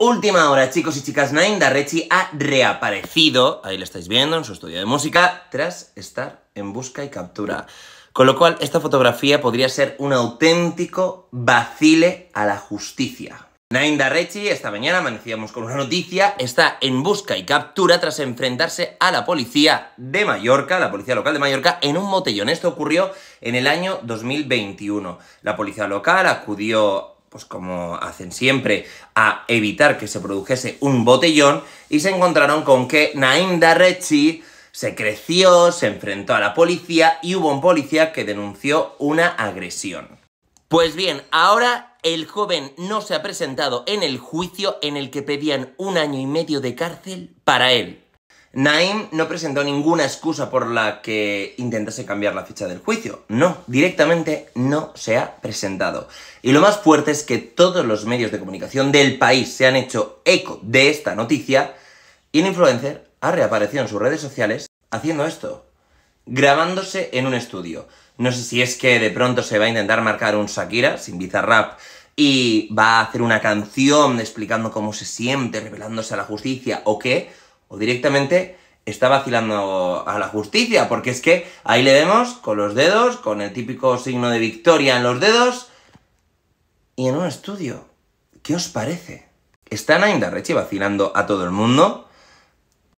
Última hora, chicos y chicas, Nainda Darrechi ha reaparecido, ahí lo estáis viendo, en su estudio de música, tras estar en busca y captura. Con lo cual, esta fotografía podría ser un auténtico vacile a la justicia. Nainda Darrechi, esta mañana amanecíamos con una noticia, está en busca y captura tras enfrentarse a la policía de Mallorca, la policía local de Mallorca, en un motellón. Esto ocurrió en el año 2021. La policía local acudió pues como hacen siempre, a evitar que se produjese un botellón y se encontraron con que Naim Rechi se creció, se enfrentó a la policía y hubo un policía que denunció una agresión. Pues bien, ahora el joven no se ha presentado en el juicio en el que pedían un año y medio de cárcel para él Naim no presentó ninguna excusa por la que intentase cambiar la fecha del juicio. No, directamente no se ha presentado. Y lo más fuerte es que todos los medios de comunicación del país se han hecho eco de esta noticia y el influencer ha reaparecido en sus redes sociales haciendo esto, grabándose en un estudio. No sé si es que de pronto se va a intentar marcar un Shakira sin bizarrap y va a hacer una canción explicando cómo se siente, revelándose a la justicia o qué o directamente está vacilando a la justicia, porque es que ahí le vemos con los dedos, con el típico signo de victoria en los dedos, y en un estudio. ¿Qué os parece? están ainda Reche vacilando a todo el mundo?